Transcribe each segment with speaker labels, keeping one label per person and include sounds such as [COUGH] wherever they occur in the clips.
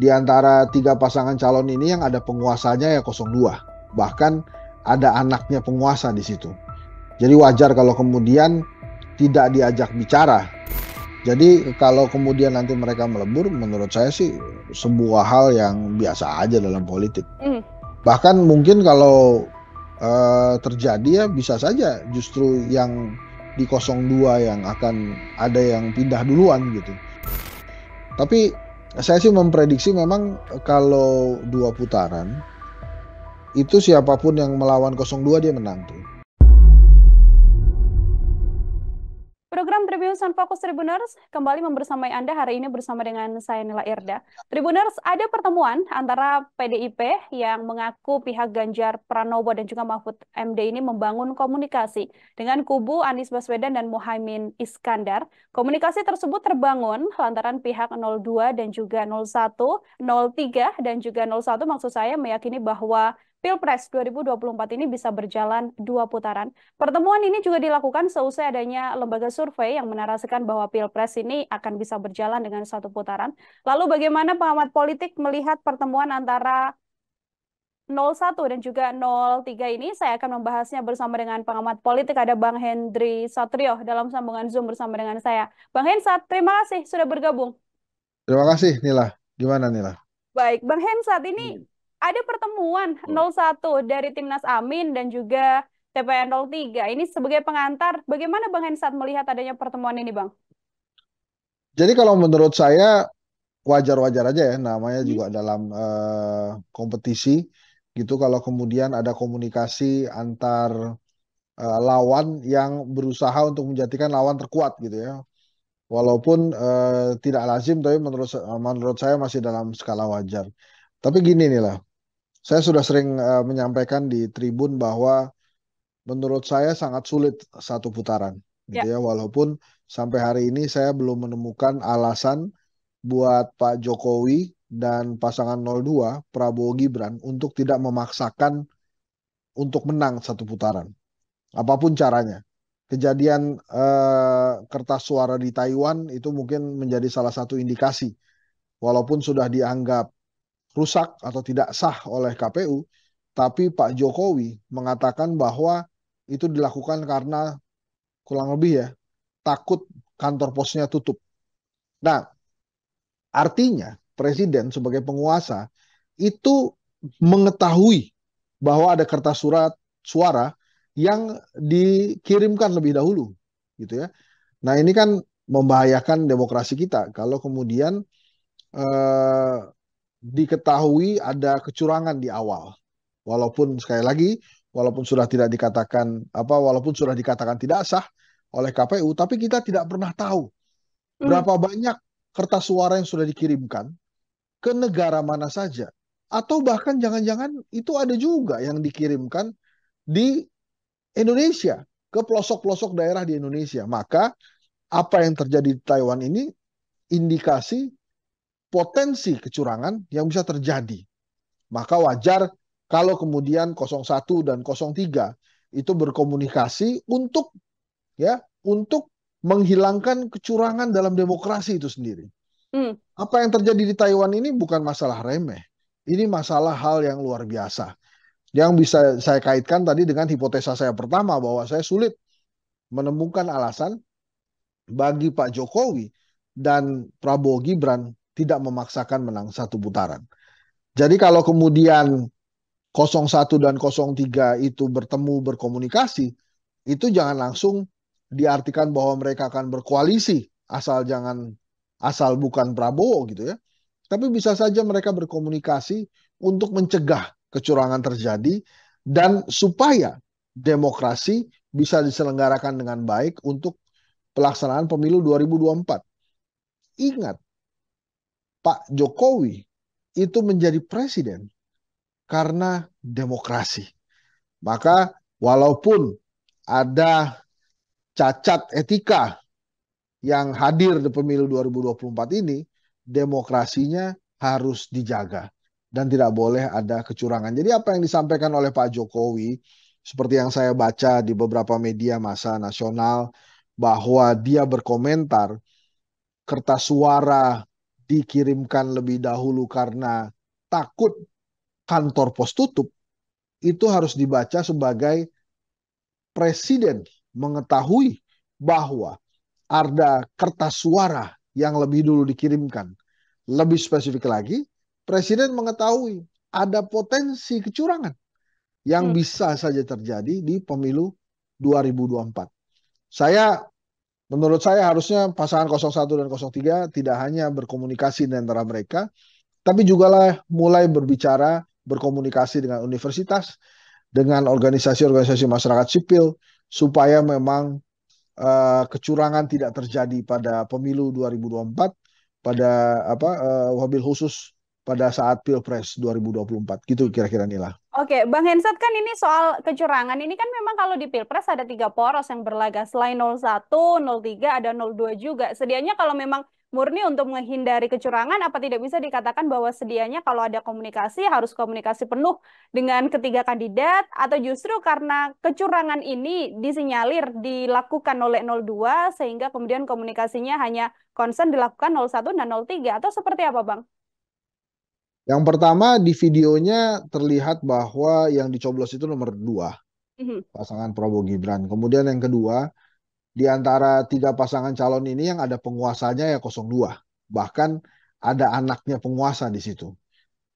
Speaker 1: di antara tiga pasangan calon ini yang ada penguasanya ya 02. Bahkan ada anaknya penguasa di situ. Jadi wajar kalau kemudian tidak diajak bicara. Jadi kalau kemudian nanti mereka melebur, menurut saya sih sebuah hal yang biasa aja dalam politik. Mm. Bahkan mungkin kalau uh, terjadi ya bisa saja justru yang di 02 yang akan ada yang pindah duluan gitu. Tapi saya sih memprediksi memang kalau dua putaran itu siapapun yang melawan 02 dia menang tuh.
Speaker 2: program Sun Fokus Tribuners kembali membersamai Anda hari ini bersama dengan saya Nila Irda. Tribuners, ada pertemuan antara PDIP yang mengaku pihak Ganjar Pranowo dan juga Mahfud MD ini membangun komunikasi dengan kubu Anies Baswedan dan Muhaimin Iskandar. Komunikasi tersebut terbangun lantaran pihak 02 dan juga 01, 03 dan juga 01 maksud saya meyakini bahwa Pilpres 2024 ini bisa berjalan dua putaran. Pertemuan ini juga dilakukan seusai adanya lembaga survei yang menarasikan bahwa Pilpres ini akan bisa berjalan dengan satu putaran. Lalu bagaimana pengamat politik melihat pertemuan antara 01 dan juga 03 ini saya akan membahasnya bersama dengan pengamat politik ada Bang Hendri Satrio dalam sambungan Zoom bersama dengan saya. Bang Hensat, terima kasih sudah bergabung.
Speaker 1: Terima kasih Nila. Gimana Nila?
Speaker 2: Baik, Bang Hensat ini hmm ada pertemuan 01 hmm. dari Timnas Amin dan juga TPN 03. Ini sebagai pengantar, bagaimana Bang Hensat melihat adanya pertemuan ini, Bang?
Speaker 1: Jadi kalau menurut saya wajar-wajar aja ya, namanya hmm. juga dalam uh, kompetisi gitu. Kalau kemudian ada komunikasi antar uh, lawan yang berusaha untuk menjadikan lawan terkuat gitu ya. Walaupun uh, tidak lazim, tapi menurut menurut saya masih dalam skala wajar. Tapi gini nih lah, saya sudah sering uh, menyampaikan di Tribun bahwa menurut saya sangat sulit satu putaran, gitu ya. ya. Walaupun sampai hari ini saya belum menemukan alasan buat Pak Jokowi dan pasangan 02 Prabowo Gibran untuk tidak memaksakan untuk menang satu putaran. Apapun caranya. Kejadian eh, kertas suara di Taiwan itu mungkin menjadi salah satu indikasi. Walaupun sudah dianggap rusak atau tidak sah oleh KPU, tapi Pak Jokowi mengatakan bahwa itu dilakukan karena kurang lebih ya takut kantor posnya tutup. Nah, artinya presiden sebagai penguasa itu mengetahui bahwa ada kertas surat suara yang dikirimkan lebih dahulu, gitu ya. Nah, ini kan membahayakan demokrasi kita kalau kemudian eh, diketahui ada kecurangan di awal. Walaupun sekali lagi, walaupun sudah tidak dikatakan apa, walaupun sudah dikatakan tidak sah oleh KPU, tapi kita tidak pernah tahu hmm. berapa banyak kertas suara yang sudah dikirimkan ke negara mana saja, atau bahkan jangan-jangan itu ada juga yang dikirimkan di Indonesia ke pelosok-pelosok daerah di Indonesia. Maka apa yang terjadi di Taiwan ini indikasi potensi kecurangan yang bisa terjadi. Maka wajar kalau kemudian 01 dan 03 itu berkomunikasi untuk ya untuk menghilangkan kecurangan dalam demokrasi itu sendiri. Hmm. Apa yang terjadi di Taiwan ini bukan masalah remeh. Ini masalah hal yang luar biasa. Yang bisa saya kaitkan tadi dengan hipotesa saya pertama bahwa saya sulit menemukan alasan bagi Pak Jokowi dan Prabowo Gibran tidak memaksakan menang satu putaran. Jadi kalau kemudian 01 dan 03 itu bertemu berkomunikasi, itu jangan langsung diartikan bahwa mereka akan berkoalisi asal jangan asal bukan Prabowo gitu ya. Tapi bisa saja mereka berkomunikasi untuk mencegah kecurangan terjadi dan supaya demokrasi bisa diselenggarakan dengan baik untuk pelaksanaan pemilu 2024. Ingat, Pak Jokowi itu menjadi presiden karena demokrasi. Maka walaupun ada cacat etika yang hadir di pemilu 2024 ini, demokrasinya harus dijaga dan tidak boleh ada kecurangan. Jadi apa yang disampaikan oleh Pak Jokowi seperti yang saya baca di beberapa media masa nasional bahwa dia berkomentar kertas suara dikirimkan lebih dahulu karena takut kantor pos tutup, itu harus dibaca sebagai presiden mengetahui bahwa ada kertas suara yang lebih dulu dikirimkan. Lebih spesifik lagi, presiden mengetahui ada potensi kecurangan yang hmm. bisa saja terjadi di pemilu 2024. Saya Menurut saya harusnya pasangan 01 dan 03 tidak hanya berkomunikasi di antara mereka, tapi juga lah mulai berbicara, berkomunikasi dengan universitas, dengan organisasi-organisasi masyarakat sipil, supaya memang uh, kecurangan tidak terjadi pada pemilu 2024, pada apa uh, wabil khusus pada saat Pilpres 2024. Gitu kira-kira Nila.
Speaker 2: Oke, Bang Hensat kan ini soal kecurangan. Ini kan memang kalau di Pilpres ada tiga poros yang berlaga. Selain 01, 03, ada 02 juga. Sedianya kalau memang murni untuk menghindari kecurangan, apa tidak bisa dikatakan bahwa sedianya kalau ada komunikasi harus komunikasi penuh dengan ketiga kandidat atau justru karena kecurangan ini disinyalir dilakukan oleh 02 sehingga kemudian komunikasinya hanya concern dilakukan 01 dan 03 atau seperti apa Bang?
Speaker 1: Yang pertama di videonya terlihat bahwa yang dicoblos itu nomor dua mm-hmm. pasangan Prabowo Gibran. Kemudian yang kedua di antara tiga pasangan calon ini yang ada penguasanya ya 02 bahkan ada anaknya penguasa di situ.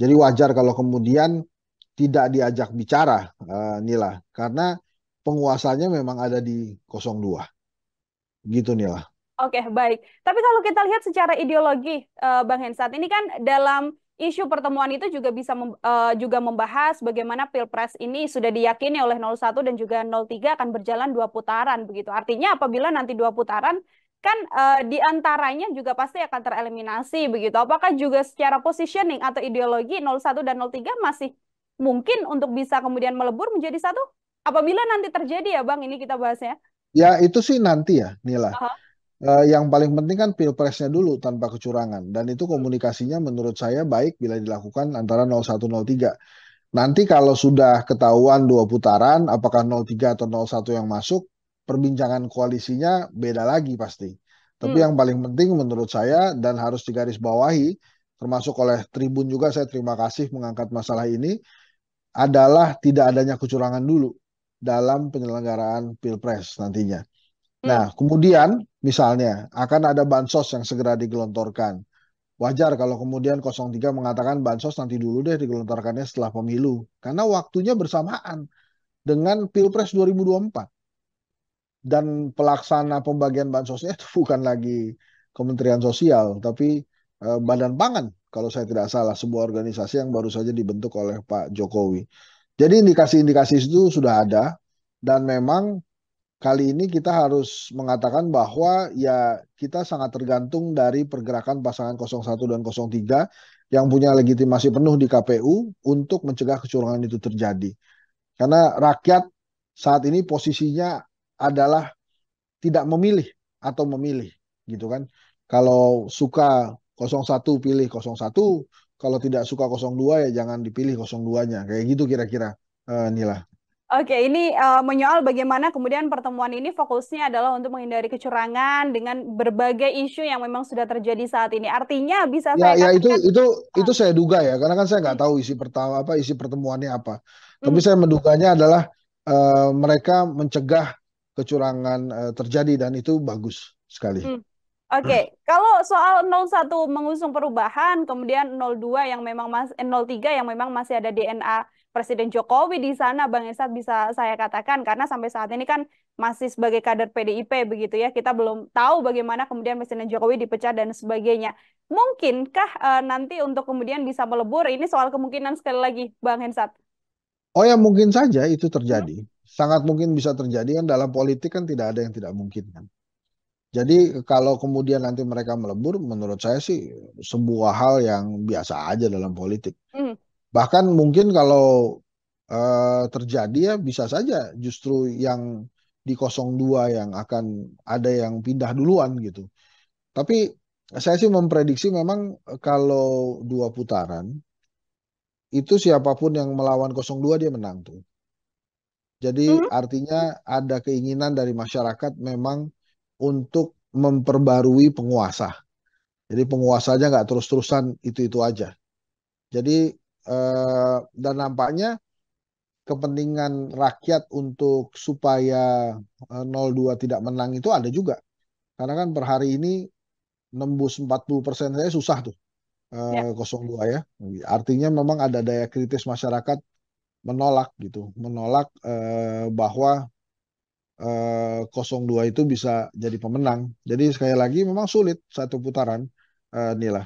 Speaker 1: Jadi wajar kalau kemudian tidak diajak bicara uh, Nila karena penguasanya memang ada di 02. Gitu Nila.
Speaker 2: Oke, baik. Tapi kalau kita lihat secara ideologi uh, Bang Hensat, ini kan dalam isu pertemuan itu juga bisa mem, uh, juga membahas bagaimana Pilpres ini sudah diyakini oleh 01 dan juga 03 akan berjalan dua putaran begitu. Artinya apabila nanti dua putaran kan uh, eh, diantaranya juga pasti akan tereliminasi begitu. Apakah juga secara positioning atau ideologi 01 dan 03 masih mungkin untuk bisa kemudian melebur menjadi satu? Apabila nanti terjadi ya Bang, ini kita bahasnya.
Speaker 1: Ya itu sih nanti ya Nila. Uh -huh uh, yang paling penting kan pilpresnya dulu tanpa kecurangan dan itu komunikasinya menurut saya baik bila dilakukan antara 0103. Nanti kalau sudah ketahuan dua putaran apakah 03 atau 01 yang masuk, perbincangan koalisinya beda lagi pasti. Tapi hmm. yang paling penting menurut saya dan harus digarisbawahi termasuk oleh Tribun juga saya terima kasih mengangkat masalah ini adalah tidak adanya kecurangan dulu dalam penyelenggaraan Pilpres nantinya. Nah, hmm. kemudian misalnya akan ada bansos yang segera digelontorkan. Wajar kalau kemudian 03 mengatakan bansos nanti dulu deh digelontorkannya setelah pemilu. Karena waktunya bersamaan dengan Pilpres 2024. Dan pelaksana pembagian bansosnya [LAUGHS] itu bukan lagi Kementerian Sosial, tapi eh, Badan Pangan kalau saya tidak salah sebuah organisasi yang baru saja dibentuk oleh Pak Jokowi. Jadi indikasi-indikasi itu sudah ada dan memang kali ini kita harus mengatakan bahwa ya kita sangat tergantung dari pergerakan pasangan 01 dan 03 yang punya legitimasi penuh di KPU untuk mencegah kecurangan itu terjadi. Karena rakyat saat ini posisinya adalah tidak memilih atau memilih gitu kan. Kalau suka 01 pilih 01, kalau tidak suka 02 ya jangan dipilih 02-nya. Kayak gitu kira-kira uh, Nila.
Speaker 2: Oke, ini uh, menyoal bagaimana kemudian pertemuan ini fokusnya adalah untuk menghindari kecurangan dengan berbagai isu yang memang sudah terjadi saat ini. Artinya bisa ya, saya ya itu
Speaker 1: itu ah. itu saya duga ya, karena kan saya nggak tahu isi pertama apa isi pertemuannya apa. Hmm. Tapi saya menduganya adalah uh, mereka mencegah kecurangan uh, terjadi dan itu bagus sekali. Hmm.
Speaker 2: Oke, okay. kalau soal 01 mengusung perubahan, kemudian 02 yang memang mas 03 yang memang masih ada DNA Presiden Jokowi di sana Bang Hensat bisa saya katakan karena sampai saat ini kan masih sebagai kader PDIP begitu ya kita belum tahu bagaimana kemudian Presiden Jokowi dipecat dan sebagainya mungkinkah uh, nanti untuk kemudian bisa melebur ini soal kemungkinan sekali lagi Bang Hensat
Speaker 1: Oh ya mungkin saja itu terjadi hmm? sangat mungkin bisa terjadi kan dalam politik kan tidak ada yang tidak mungkin kan jadi kalau kemudian nanti mereka melebur, menurut saya sih sebuah hal yang biasa aja dalam politik. Hmm bahkan mungkin kalau uh, terjadi ya bisa saja justru yang di 02 yang akan ada yang pindah duluan gitu. Tapi saya sih memprediksi memang kalau dua putaran itu siapapun yang melawan 02 dia menang tuh. Jadi mm -hmm. artinya ada keinginan dari masyarakat memang untuk memperbarui penguasa. Jadi penguasanya nggak terus-terusan itu-itu aja. Jadi Eh, dan nampaknya kepentingan rakyat untuk supaya 02 eh, tidak menang itu ada juga. Karena kan per hari ini nembus 40 persen saya susah tuh eh, ya. 02 ya. Artinya memang ada daya kritis masyarakat menolak gitu, menolak bahwa eh, 02 itu bisa jadi pemenang. Jadi sekali lagi memang sulit satu putaran eh, Nila.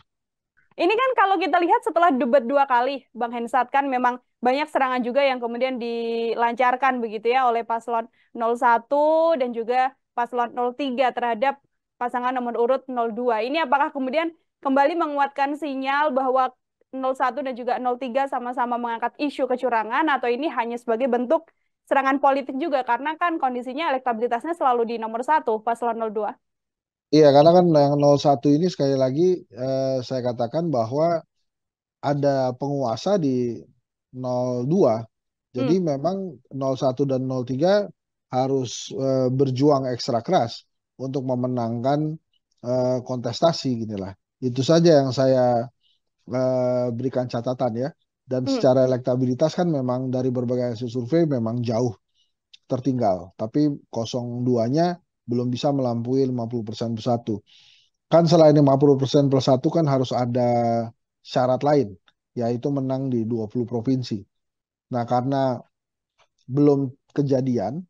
Speaker 2: Ini kan kalau kita lihat setelah debat dua kali, Bang Hensat kan memang banyak serangan juga yang kemudian dilancarkan begitu ya oleh paslon 01 dan juga paslon 03 terhadap pasangan nomor urut 02. Ini apakah kemudian kembali menguatkan sinyal bahwa 01 dan juga 03 sama-sama mengangkat isu kecurangan atau ini hanya sebagai bentuk serangan politik juga karena kan kondisinya elektabilitasnya selalu di nomor satu paslon 02.
Speaker 1: Iya, karena kan yang 01 ini sekali lagi eh, saya katakan bahwa ada penguasa di 02. Jadi hmm. memang 01 dan 03 harus eh, berjuang ekstra keras untuk memenangkan eh, kontestasi ginilah. Itu saja yang saya eh, berikan catatan ya. Dan hmm. secara elektabilitas kan memang dari berbagai hasil survei memang jauh tertinggal. Tapi 02-nya belum bisa melampaui 50% plus 1. Kan selain 50% plus 1 kan harus ada syarat lain, yaitu menang di 20 provinsi. Nah, karena belum kejadian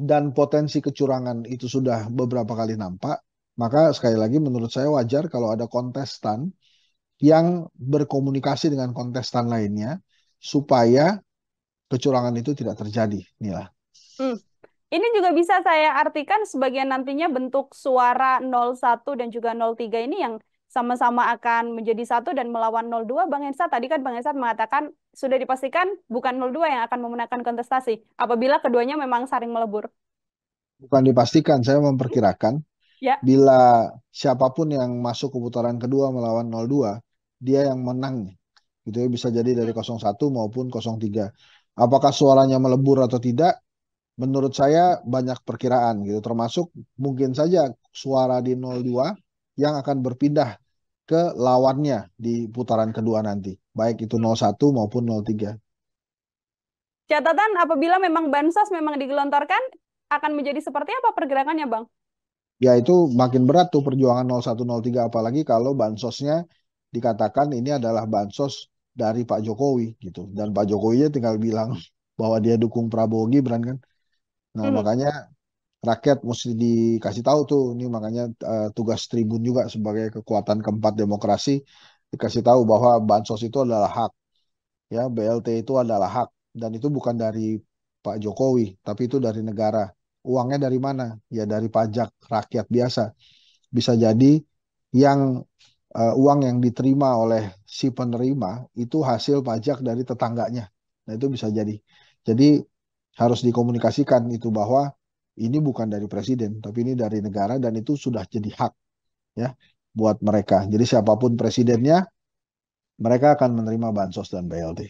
Speaker 1: dan potensi kecurangan itu sudah beberapa kali nampak, maka sekali lagi menurut saya wajar kalau ada kontestan yang berkomunikasi dengan kontestan lainnya supaya kecurangan itu tidak terjadi, Nila.
Speaker 2: Hmm. Ini juga bisa saya artikan sebagian nantinya bentuk suara 01 dan juga 03 ini yang sama-sama akan menjadi satu dan melawan 02 Bang Ensa tadi kan Bang Ensa mengatakan sudah dipastikan bukan 02 yang akan memenangkan kontestasi apabila keduanya memang saling melebur.
Speaker 1: Bukan dipastikan, saya memperkirakan ya. bila siapapun yang masuk ke putaran kedua melawan 02 dia yang menang. Gitu ya bisa jadi dari 01 ya. maupun 03. Apakah suaranya melebur atau tidak menurut saya banyak perkiraan gitu termasuk mungkin saja suara di 02 yang akan berpindah ke lawannya di putaran kedua nanti baik itu 01 maupun 03
Speaker 2: catatan apabila memang bansos memang digelontorkan akan menjadi seperti apa pergerakannya Bang
Speaker 1: ya itu makin berat tuh perjuangan 0103 apalagi kalau bansosnya dikatakan ini adalah bansos dari Pak Jokowi gitu dan Pak Jokowi tinggal bilang [LAUGHS] bahwa dia dukung Prabowo Gibran kan Nah, hmm. makanya rakyat mesti dikasih tahu tuh ini makanya uh, tugas Tribun juga sebagai kekuatan keempat demokrasi dikasih tahu bahwa bansos itu adalah hak. Ya, BLT itu adalah hak dan itu bukan dari Pak Jokowi, tapi itu dari negara. Uangnya dari mana? Ya dari pajak rakyat biasa. Bisa jadi yang uh, uang yang diterima oleh si penerima itu hasil pajak dari tetangganya. Nah, itu bisa jadi. Jadi harus dikomunikasikan itu bahwa ini bukan dari presiden tapi ini dari negara dan itu sudah jadi hak ya buat mereka. Jadi siapapun presidennya mereka akan menerima bansos dan BLT.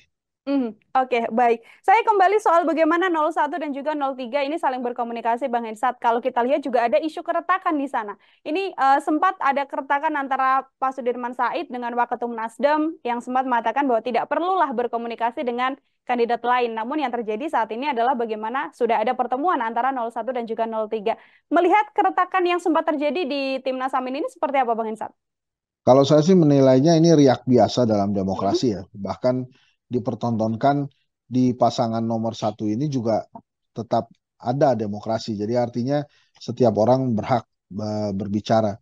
Speaker 2: Mm, Oke, okay, baik. Saya kembali soal bagaimana 01 dan juga 03 ini saling berkomunikasi, Bang Hensat. Kalau kita lihat juga ada isu keretakan di sana. Ini uh, sempat ada keretakan antara Pak Sudirman Said dengan Waketum Nasdem yang sempat mengatakan bahwa tidak perlulah berkomunikasi dengan kandidat lain. Namun yang terjadi saat ini adalah bagaimana sudah ada pertemuan antara 01 dan juga 03. Melihat keretakan yang sempat terjadi di timnas Amin ini seperti apa Bang Insan?
Speaker 1: Kalau saya sih menilainya ini riak biasa dalam demokrasi mm-hmm. ya. Bahkan dipertontonkan di pasangan nomor satu ini juga tetap ada demokrasi. Jadi artinya setiap orang berhak berbicara.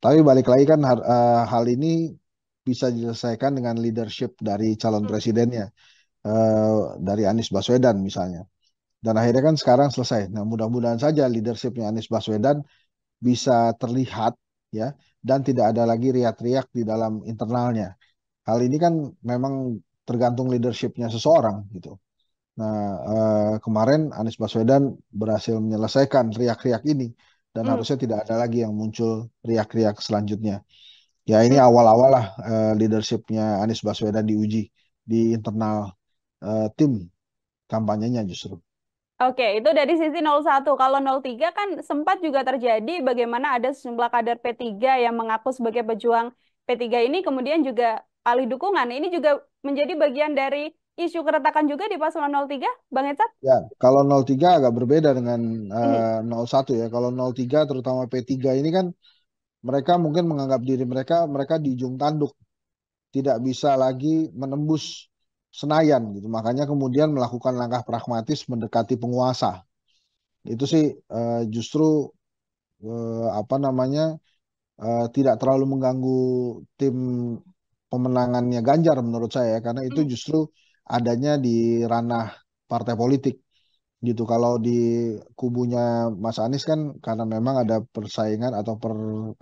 Speaker 1: Tapi balik lagi kan eh, hal ini bisa diselesaikan dengan leadership dari calon mm-hmm. presidennya. Eh, dari Anies Baswedan misalnya. Dan akhirnya kan sekarang selesai. Nah mudah-mudahan saja leadershipnya Anies Baswedan bisa terlihat ya dan tidak ada lagi riak-riak di dalam internalnya. Hal ini kan memang tergantung leadershipnya seseorang gitu. Nah eh, kemarin Anies Baswedan berhasil menyelesaikan riak-riak ini dan hmm. harusnya tidak ada lagi yang muncul riak-riak selanjutnya. Ya ini hmm. awal-awal lah eh, leadershipnya Anies Baswedan diuji di internal uh, tim kampanyenya justru.
Speaker 2: Oke, itu dari sisi 01. Kalau 03 kan sempat juga terjadi bagaimana ada sejumlah kader P3 yang mengaku sebagai pejuang P3 ini kemudian juga alih dukungan. Ini juga menjadi bagian dari isu keretakan juga di paslon 03, Bang Ecat?
Speaker 1: Ya, kalau 03 agak berbeda dengan uh, hmm. 01 ya. Kalau 03 terutama P3 ini kan mereka mungkin menganggap diri mereka mereka di ujung tanduk. Tidak bisa lagi menembus Senayan gitu. Makanya kemudian melakukan langkah pragmatis mendekati penguasa. Itu sih uh, justru uh, apa namanya uh, tidak terlalu mengganggu tim pemenangannya Ganjar menurut saya ya. karena itu hmm. justru adanya di ranah partai politik gitu. Kalau di kubunya Mas Anies kan karena memang ada persaingan atau per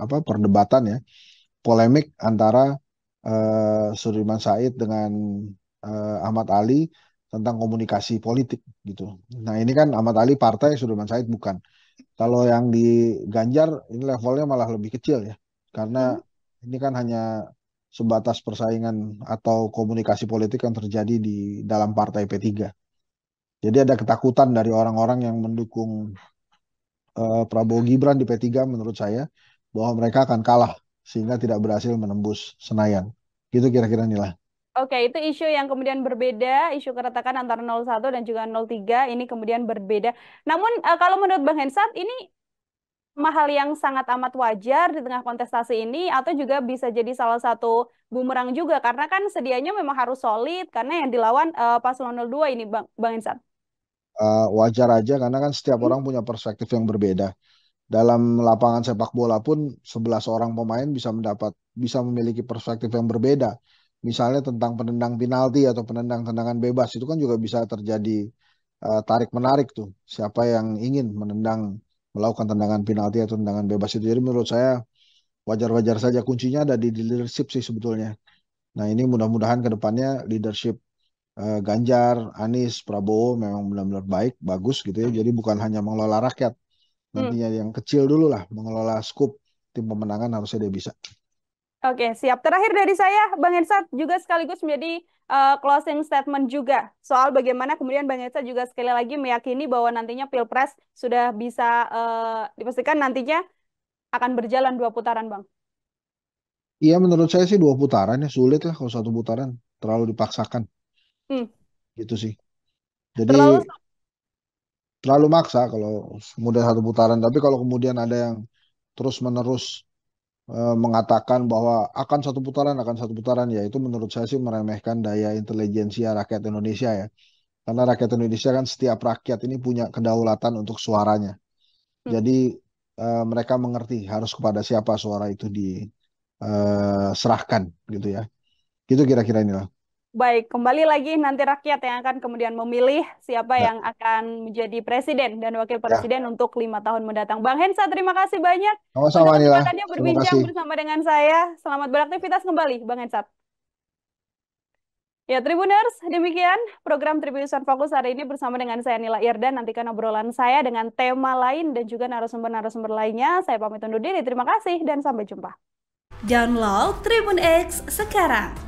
Speaker 1: apa perdebatan ya polemik antara uh, Sudirman Said dengan eh, Ahmad Ali tentang komunikasi politik gitu. Nah ini kan Ahmad Ali partai Sudirman Said bukan. Kalau yang di Ganjar ini levelnya malah lebih kecil ya, karena hmm. ini kan hanya sebatas persaingan atau komunikasi politik yang terjadi di dalam partai P3. Jadi ada ketakutan dari orang-orang yang mendukung uh, Prabowo Gibran di P3 menurut saya bahwa mereka akan kalah sehingga tidak berhasil menembus Senayan. Gitu kira-kira nilai.
Speaker 2: Oke, okay, itu isu yang kemudian berbeda, isu keretakan antara 01 dan juga 03 ini kemudian berbeda. Namun eh, kalau menurut Bang Hensat ini mahal yang sangat amat wajar di tengah kontestasi ini atau juga bisa jadi salah satu bumerang juga karena kan sedianya memang harus solid karena yang dilawan uh, paslon 02 ini Bang Bang Hensat.
Speaker 1: Uh, wajar aja karena kan setiap hmm. orang punya perspektif yang berbeda. Dalam lapangan sepak bola pun 11 orang pemain bisa mendapat bisa memiliki perspektif yang berbeda misalnya tentang penendang penalti atau penendang tendangan bebas itu kan juga bisa terjadi uh, eh, tarik menarik tuh siapa yang ingin menendang melakukan tendangan penalti atau tendangan bebas itu jadi menurut saya wajar-wajar saja kuncinya ada di leadership sih sebetulnya nah ini mudah-mudahan kedepannya leadership eh, Ganjar Anies Prabowo memang benar-benar baik bagus gitu ya jadi bukan hanya mengelola rakyat
Speaker 2: hmm. nantinya hmm.
Speaker 1: yang kecil dulu lah mengelola skup tim pemenangan harusnya dia bisa.
Speaker 2: Oke, siap. Terakhir dari saya, Bang Ensat juga sekaligus menjadi uh, closing statement juga soal bagaimana kemudian Bang Ensat juga sekali lagi meyakini bahwa nantinya Pilpres sudah bisa uh, dipastikan nantinya akan berjalan dua putaran, Bang.
Speaker 1: Iya, menurut saya sih dua putaran ya sulit lah kalau satu putaran terlalu dipaksakan. Hmm. Gitu sih. Jadi terlalu terlalu maksa kalau mudah satu putaran. Tapi kalau kemudian ada yang terus menerus Eh, mengatakan bahwa akan satu putaran akan satu putaran ya itu menurut saya sih meremehkan daya intelijensia rakyat Indonesia ya karena rakyat Indonesia kan setiap rakyat ini punya kedaulatan untuk suaranya hmm. jadi uh, mereka mengerti harus kepada siapa suara itu diserahkan eh, uh, gitu ya gitu kira-kira inilah
Speaker 2: Baik, kembali lagi nanti rakyat yang akan kemudian memilih siapa ya. yang akan menjadi presiden dan wakil ya. presiden ya. untuk lima tahun mendatang. Bang Hensa, terima kasih banyak.
Speaker 1: Sama-sama Nila. Kesempatannya berbincang bersama
Speaker 2: dengan saya. Selamat beraktivitas kembali, Bang Hensa. Ya, Tribuners, demikian program Tribunusan Fokus hari ini bersama dengan saya Nila Irdan. Nantikan obrolan saya dengan tema lain dan juga narasumber-narasumber lainnya. Saya pamit undur diri. Terima kasih dan sampai jumpa. Download Tribun X sekarang